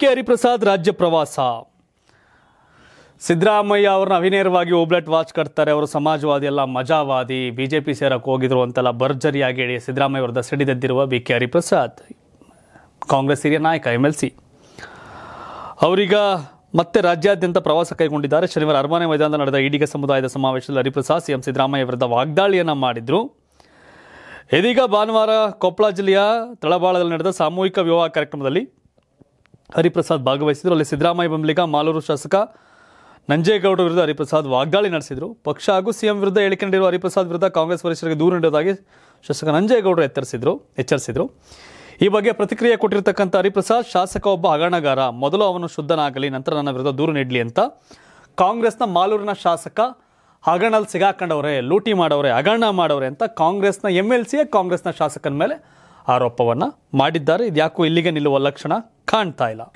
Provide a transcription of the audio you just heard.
K Hariprasad ರಾಜ್ಯ ಪ್ರವಾಸ ಸಿದ್ದರಾಮಯ್ಯ ಅವ್ರನ್ನ ಅವಿನೇರವಾಗಿ ಓಬ್ಲೆಟ್ ವಾಚ್ ಕಟ್ತಾರೆ ಅವರು ಸಮಾಜವಾದಿ ಎಲ್ಲ ಮಜಾವಾದಿ ಬಿಜೆಪಿ ಸೇರಕ್ಕೆ ಹೋಗಿದ್ರು ಅಂತೆಲ್ಲ ಭರ್ಜರಿಯಾಗಿ ಹೇಳಿ ಸಿದ್ದರಾಮಯ್ಯ ವಿರುದ್ಧ ದಸಡಿದೆದ್ದಿರುವ ಬಿ ಕೆ ಹರಿಪ್ರಸಾದ್ ಕಾಂಗ್ರೆಸ್ ಹಿರಿಯ ನಾಯಕ ಎಮ್ ಎಲ್ ಸಿ ಅವರೀಗ ಮತ್ತೆ ರಾಜ್ಯಾದ್ಯಂತ ಪ್ರವಾಸ ಕೈಗೊಂಡಿದ್ದಾರೆ ಶನಿವಾರ ಅರಮನೆ ಮೈದಾನದಲ್ಲಿ ನಡೆದ ಇಡಿಗ ಸಮುದಾಯದ ಸಮಾವೇಶದಲ್ಲಿ ಹರಿಪ್ರಸಾದ್ ಎಂ ಸಿದ್ದರಾಮಯ್ಯ ವಿರುದ್ಧ ವಾಗ್ದಾಳಿಯನ್ನು ಮಾಡಿದ್ರು ಇದೀಗ ಭಾನುವಾರ ಕೊಪ್ಪಳ ಜಿಲ್ಲೆಯ ತಳಬಾಳದಲ್ಲಿ ನಡೆದ ಸಾಮೂಹಿಕ ವಿವಾಹ ಕಾರ್ಯಕ್ರಮದಲ್ಲಿ ಹರಿಪ್ರಸಾದ್ ಭಾಗವಹಿಸಿದ್ರು ಅಲ್ಲಿ ಸಿದ್ದರಾಮಯ್ಯ ಬೆಂಬಲಿಗ ಮಾಲೂರು ಶಾಸಕ ನಂಜೇಗೌಡ ವಿರುದ್ಧ ಹರಿಪ್ರಸಾದ್ ವಾಗ್ದಾಳಿ ನಡೆಸಿದರು ಪಕ್ಷ ಹಾಗೂ ಸಿಎಂ ವಿರುದ್ಧ ಹೇಳಿಕೆ ನೀಡಿರುವ ಹರಿಪ್ರಸಾದ್ ವಿರುದ್ಧ ಕಾಂಗ್ರೆಸ್ ವರಿಷ್ಠರಿಗೆ ದೂರು ನೀಡುವುದಾಗಿ ಶಾಸಕ ನಂಜೇಗೌಡರು ಎತ್ತರಿಸಿದರು ಎಚ್ಚರಿಸಿದರು ಈ ಬಗ್ಗೆ ಪ್ರತಿಕ್ರಿಯೆ ಕೊಟ್ಟಿರತಕ್ಕಂಥ ಹರಿಪ್ರಸಾದ್ ಶಾಸಕ ಒಬ್ಬ ಹಗರಣಗಾರ ಮೊದಲು ಅವನು ಶುದ್ಧನಾಗಲಿ ನಂತರ ನನ್ನ ವಿರುದ್ಧ ದೂರು ನೀಡಲಿ ಅಂತ ಕಾಂಗ್ರೆಸ್ನ ಮಾಲೂರಿನ ಶಾಸಕ ಹಗರಣಲ್ಲಿ ಸಿಗಾಕೊಂಡವ್ರೆ ಲೂಟಿ ಮಾಡೋವರೇ ಹಗರಣ ಮಾಡೋರೆ ಅಂತ ಕಾಂಗ್ರೆಸ್ನ ಎಂ ಎಲ್ ಸಿಯೇ ಕಾಂಗ್ರೆಸ್ನ ಶಾಸಕನ ಮೇಲೆ ಆರೋಪವನ್ನು ಮಾಡಿದ್ದಾರೆ ಯಾಕೋ ಇಲ್ಲಿಗೆ ನಿಲ್ಲುವ ಲಕ್ಷಣ can't Thailand.